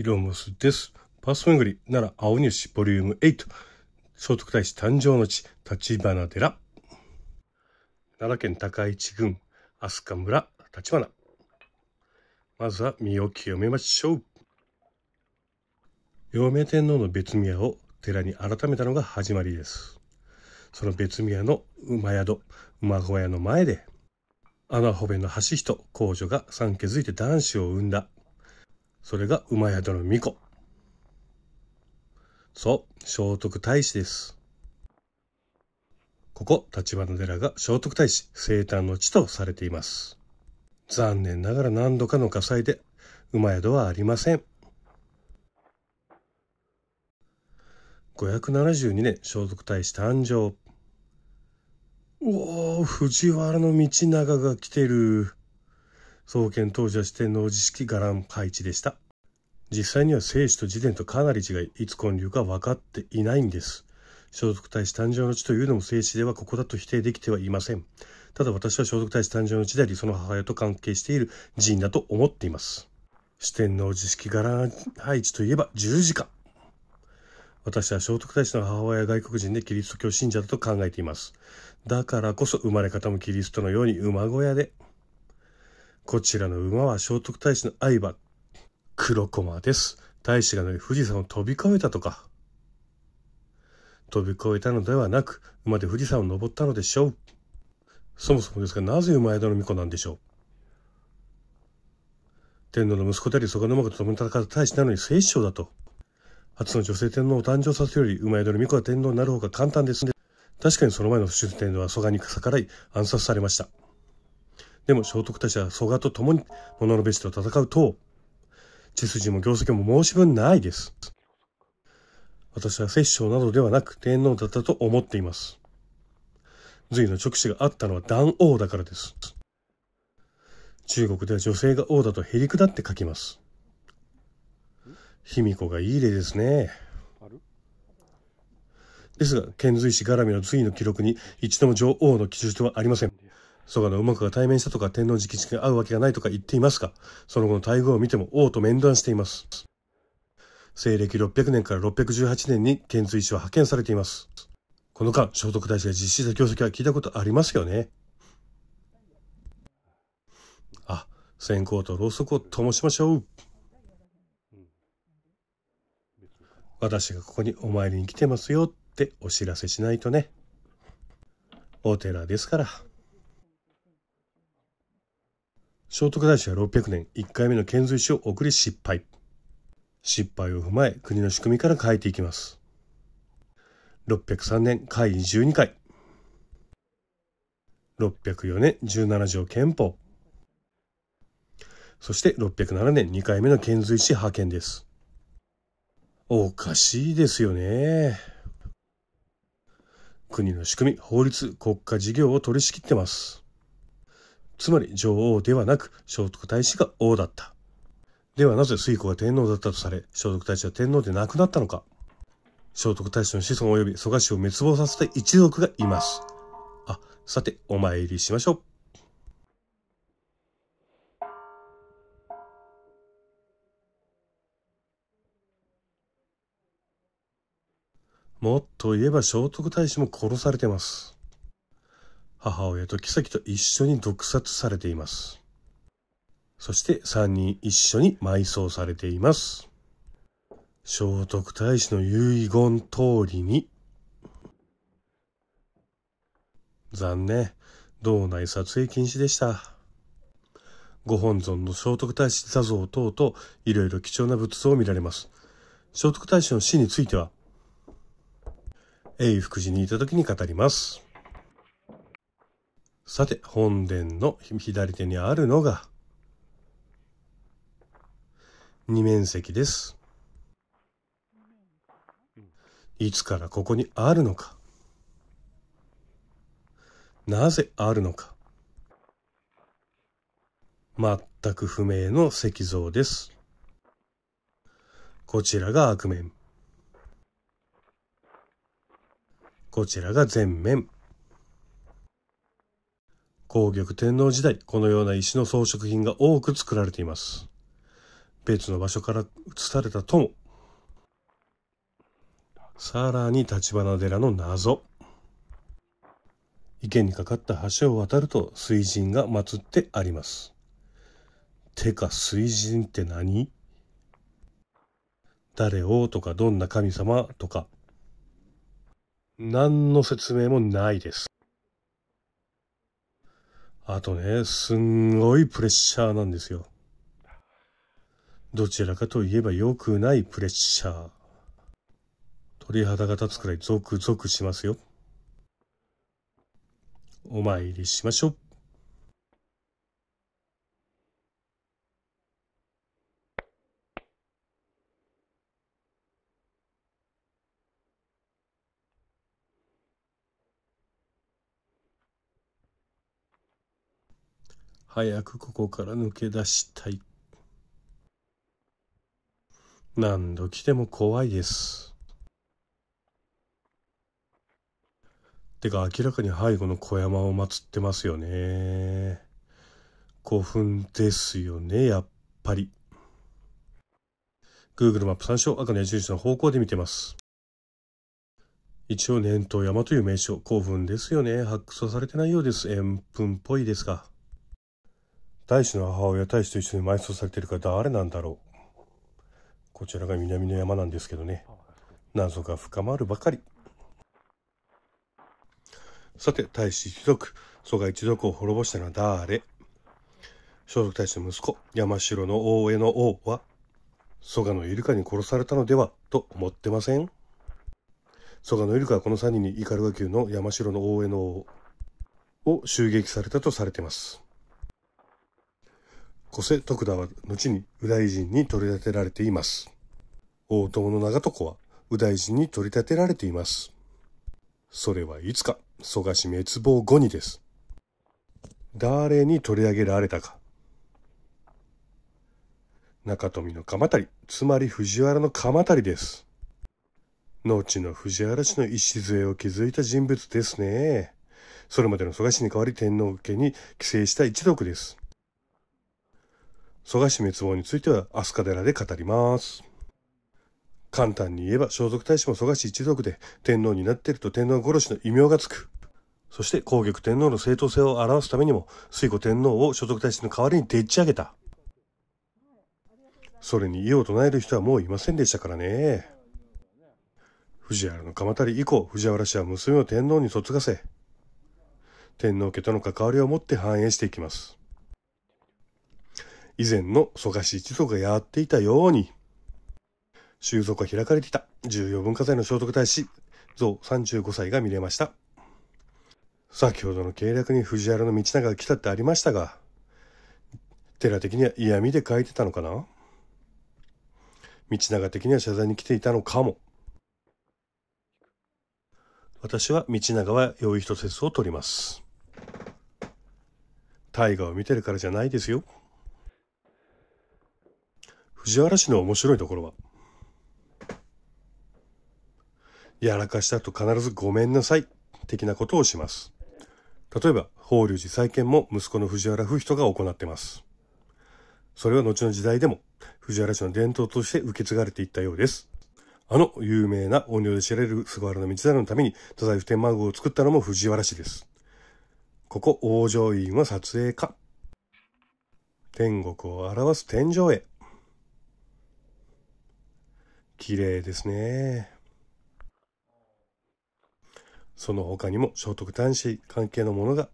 イロモスです。パース巡り、奈良青ニュースボリューム8、聖徳太子誕生の地、立花寺。奈良県高市郡、飛鳥村、立花。まずは身を清めましょう。陽明天皇の別宮を寺に改めたのが始まりです。その別宮の馬宿、馬小屋の前で、穴褒めの橋人、公女が産気づいて男子を産んだそれが馬宿の巫女。そう、聖徳太子です。ここ、立花寺が聖徳太子生誕の地とされています。残念ながら何度かの火災で馬宿はありません。572年聖徳太子誕生。おお、藤原道長が来てる。創建当時は四天王寺式伽藍配置でした。実際には聖史と自伝とかなり違い、いつ建立か分かっていないんです。聖徳太子誕生の地というのも聖史ではここだと否定できてはいません。ただ私は聖徳太子誕生の地であり、その母親と関係している寺院だと思っています。四天王寺式藍配置といえば十字架。私は聖徳太子の母親は外国人でキリスト教信者だと考えています。だからこそ生まれ方もキリストのように馬小屋でこちらの馬は聖徳太子の愛馬、黒駒です。大使が乗り富士山を飛び越えたとか。飛び越えたのではなく、馬で富士山を登ったのでしょう。そもそもですが、なぜ馬宿の巫女なんでしょう。天皇の息子であり、蘇我の馬子と共に戦った太子なのに聖子だと。初の女性天皇を誕生させるより、馬宿の巫女が天皇になる方が簡単です、ね。確かにその前の主天皇は蘇我に逆らい、暗殺されました。でも聖徳た子は蘇我と共に物のべしと戦うと、血筋も業績も申し分ないです。私は摂政などではなく天皇だったと思っています。隋の直視があったのは男王だからです。中国では女性が王だとへりくだって書きます。卑弥呼がいい例ですね。ですが、遣隋使絡みの隋の記録に一度も女王の記述はありません。蘇我の馬子が対面したとか天皇直々に会うわけがないとか言っていますが、その後の待遇を見ても王と面談しています。西暦600年から618年に遣隋使は派遣されています。この間、聖徳太子が実施した業績は聞いたことありますよね。あ、線香とろうそくを灯しましょう。私がここにお参りに来てますよってお知らせしないとね。お寺ですから。聖徳太子は600年1回目の遣隋使を送り失敗。失敗を踏まえ国の仕組みから変えていきます。603年会議12回。604年17条憲法。そして607年2回目の遣隋使派遣です。おかしいですよね。国の仕組み、法律、国家事業を取り仕切ってます。つまり女王ではなく聖徳太子が王だった。ではなぜ水子が天皇だったとされ、聖徳太子は天皇で亡くなったのか聖徳太子の子孫及び蘇我氏を滅亡させた一族がいます。あ、さて、お参りしましょう。もっと言えば聖徳太子も殺されてます。母親とキサキと一緒に毒殺されています。そして3人一緒に埋葬されています。聖徳太子の遺言通りに。残念。道内撮影禁止でした。ご本尊の聖徳太子座像等といろいろ貴重な仏像を見られます。聖徳太子の死については、永福寺にいた時に語ります。さて、本殿の左手にあるのが、二面石です。いつからここにあるのか。なぜあるのか。全く不明の石像です。こちらが悪面。こちらが前面。皇玉天皇時代、このような石の装飾品が多く作られています。別の場所から移されたとも。さらに立花寺の謎。池にかかった橋を渡ると水神が祀ってあります。てか水神って何誰をとかどんな神様とか何の説明もないです。あとね、すんごいプレッシャーなんですよ。どちらかといえば良くないプレッシャー。鳥肌が立つくらいゾクゾクしますよ。お参りしましょう。早くここから抜け出したい。何度来ても怖いです。てか明らかに背後の小山を祀ってますよね。古墳ですよね、やっぱり。Google マップ参照、赤の矢印の方向で見てます。一応、念頭山という名称、古墳ですよね。発掘はされてないようです。円墳っぽいですが。大使の母親、大使と一緒に埋葬されているか誰なんだろう。こちらが南の山なんですけどね。謎が深まるばかり。さて、大使一族、蘇我一族を滅ぼしたのは誰聖束大使の息子、山城の大江の王は、蘇我のイルカに殺されたのではと思ってません蘇我のイルカはこの3人にイカルの山城の大江の王を襲撃されたとされています。古瀬徳田は後に右大臣に取り立てられています。大友の長床は右大臣に取り立てられています。それはいつか、蘇我氏滅亡後にです。誰に取り上げられたか。中富の鎌足り、つまり藤原の鎌足りです。農地の藤原氏の礎を築いた人物ですね。それまでの蘇我氏に代わり天皇家に寄生した一族です。蘇我氏滅亡については飛鳥寺で語ります。簡単に言えば聖徳太子も蘇我氏一族で天皇になっていると天皇殺しの異名がつく。そして皇極天皇の正当性を表すためにも水戸天皇を聖徳太子の代わりにでっち上げた。それに異を唱える人はもういませんでしたからね。藤原の鎌足り以降、藤原氏は娘を天皇に嫁がせ、天皇家との関わりを持って繁栄していきます。以前の蘇我氏一族がやっていたように、収束が開かれていた重要文化財の聖徳太子、像35歳が見れました。先ほどの計略に藤原道長が来たってありましたが、寺的には嫌味で書いてたのかな道長的には謝罪に来ていたのかも。私は道長は良い人説を取ります。大河を見てるからじゃないですよ。藤原氏の面白いところは、やらかしたと必ずごめんなさい、的なことをします。例えば、法隆寺再建も息子の藤原不人が行っています。それは後の時代でも、藤原氏の伝統として受け継がれていったようです。あの有名な音量で知られる菅原道真のために太宰府天満宮を作ったのも藤原氏です。ここ、往生院は撮影か。天国を表す天井絵。綺麗ですね。その他にも聖徳太子関係のものが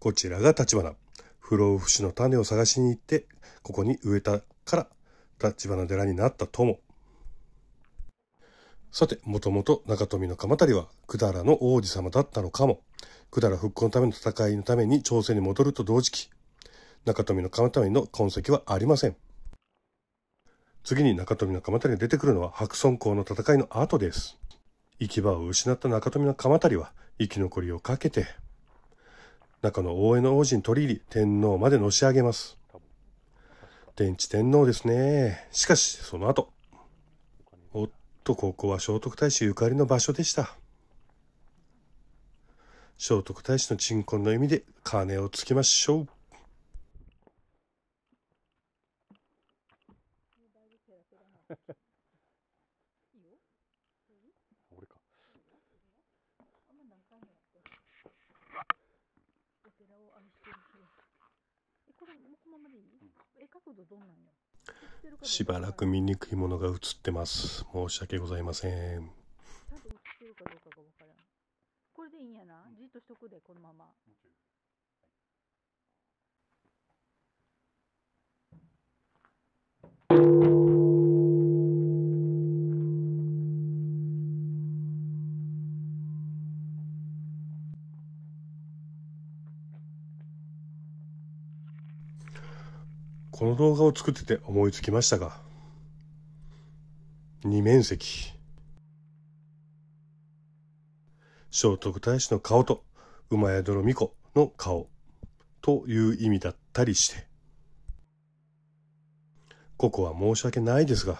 こちらが立花。不老不死の種を探しに行って、ここに植えたから、立花寺になったとも。さて、もともと中富の鎌足は、百済の王子様だったのかも。百済復興のための戦いのために朝鮮に戻ると同時期、中富の鎌足の痕跡はありません。次に中富の鎌足が出てくるのは白村江の戦いの後です。行き場を失った中富の鎌足は生き残りをかけて中の大江の王子に取り入り、天皇までのし上げます。天智天皇ですね。しかし、その後。おっと、ここは聖徳太子ゆかりの場所でした。聖徳太子の鎮魂の意味で金をつきましょう。しばらく見にくいものが映ってます。申し訳ございません。ゃかうかかこれでいいんやな。じっとしとくで、このまま。はいこの動画を作ってて思いつきましたが二面積聖徳太子の顔と馬宿の巫女の顔という意味だったりしてここは申し訳ないですが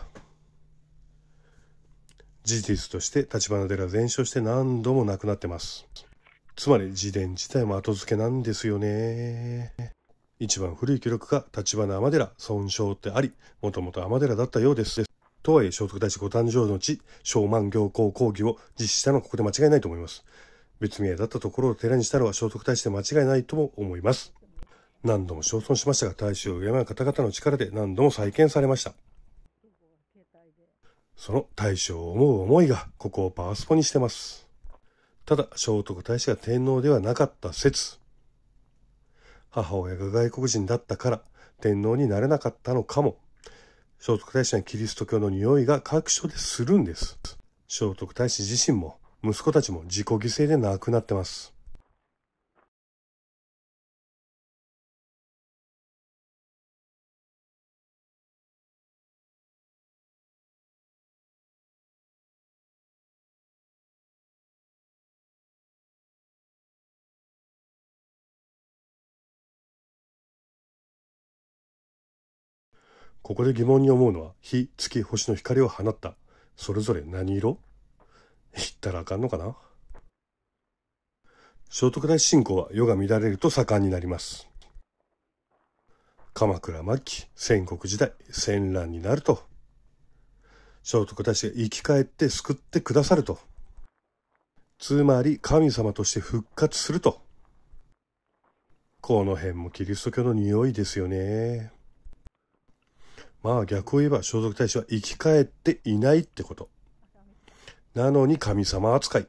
事実として立花寺全焼して何度も亡くなってますつまり自伝自体も後付けなんですよね一番古い記録が橘天寺尊傷ってあり、もともと天寺だったようです。とはいえ聖徳太子ご誕生の地、小満行幸講義を実施したのはここで間違いないと思います。別名だったところを寺にしたのは聖徳太子で間違いないとも思います。何度も称尊しましたが、大衆を敬う方々の力で何度も再建されました。その大将を思う思いが、ここをパワスポにしてます。ただ、聖徳太子が天皇ではなかった説。母親が外国人だったから天皇になれなかったのかも。聖徳太子はキリスト教の匂いが各所でするんです。聖徳太子自身も息子たちも自己犠牲で亡くなってます。ここで疑問に思うのは、火、月、星の光を放った。それぞれ何色言ったらあかんのかな聖徳太子信仰は世が乱れると盛んになります。鎌倉末期、戦国時代、戦乱になると。聖徳太子が生き返って救ってくださると。つまり神様として復活すると。この辺もキリスト教の匂いですよね。まあ逆を言えば聖徳太子は生き返っていないってこと。なのに神様扱い。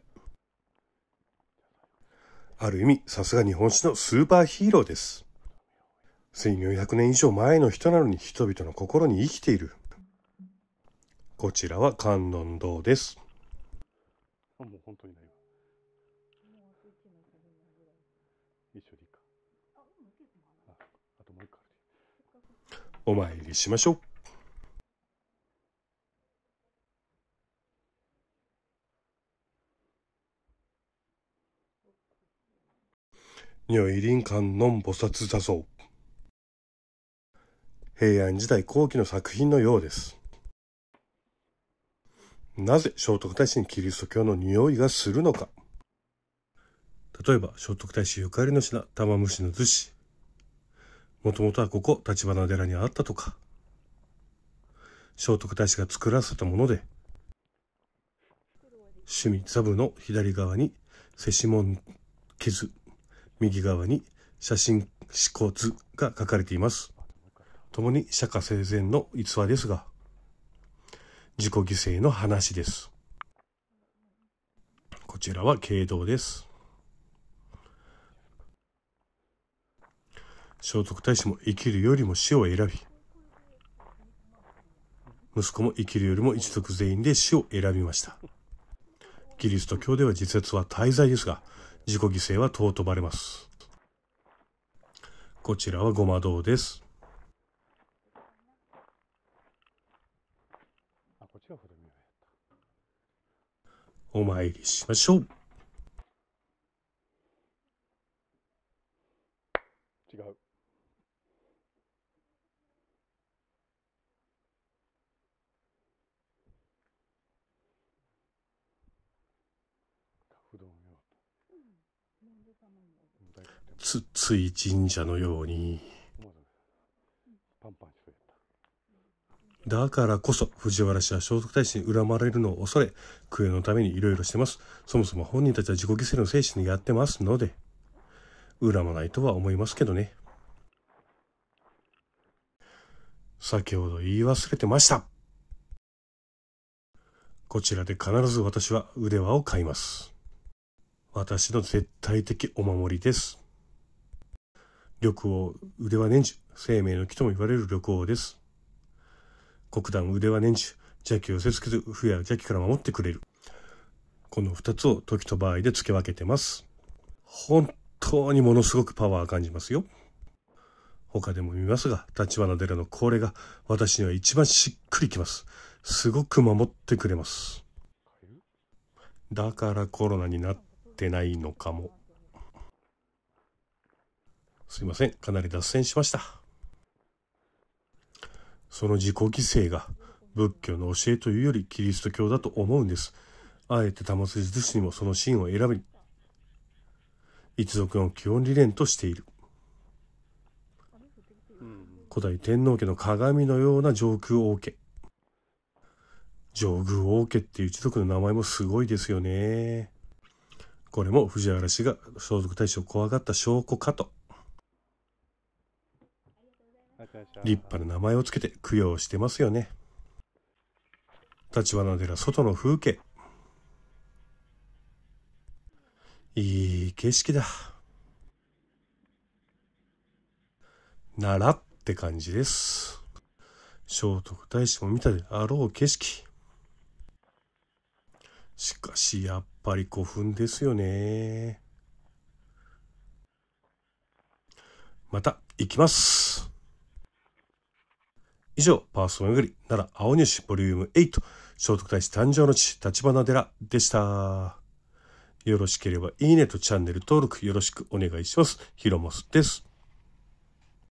ある意味、さすが日本史のスーパーヒーローです。1400年以上前の人なのに人々の心に生きている。こちらは観音堂です。もう本当にないお参りしましょう。如意林観音菩薩座像平安時代後期の作品のようですなぜ聖徳太子にキリスト教の匂いがするのか例えば聖徳太子ゆかりの品玉虫の寿子もともとはここ、立花寺にあったとか、聖徳太子が作らせたもので、趣味座ブの左側に、世子門傷、右側に写真考骨が書かれています。ともに釈迦生前の逸話ですが、自己犠牲の話です。こちらは経道です。聖徳太子も生きるよりも死を選び息子も生きるよりも一族全員で死を選びましたキリスト教では自殺は大罪ですが自己犠牲は尊ばれますこちらはごま堂ですお参りしましょう違うつつい神社のようにだからこそ藤原氏は聖徳太子に恨まれるのを恐れ供養のためにいろいろしてますそもそも本人たちは自己犠牲の精神でやってますので恨まないとは思いますけどね先ほど言い忘れてましたこちらで必ず私は腕輪を買います私の絶対的お守りです緑黄、腕は年中、生命の木とも言われる緑黄です。黒檀腕は年中、邪気を寄せ付けず、冬や邪気から守ってくれる。この二つを時と場合で付け分けてます。本当にものすごくパワー感じますよ。他でも見ますが、立花寺の恒例が私には一番しっくりきます。すごく守ってくれます。だからコロナになってないのかも。すいません。かなり脱線しました。その自己犠牲が仏教の教えというよりキリスト教だと思うんです。あえて玉筋寿司にもそのシーンを選び、一族の基本理念としている。古代天皇家の鏡のような上空王家。上宮王家っていう一族の名前もすごいですよね。これも藤原氏が相続対象を怖がった証拠かと。立派な名前をつけて供養してますよね。立花寺外の風景。いい景色だ。奈良って感じです。聖徳太子も見たであろう景色。しかし、やっぱり古墳ですよね。また、行きます。以上、パーソナルティ奈良青西ボリューム8、聖徳太子誕生の地、立花寺でした。よろしければいいねとチャンネル登録よろしくお願いします。ひろもすです。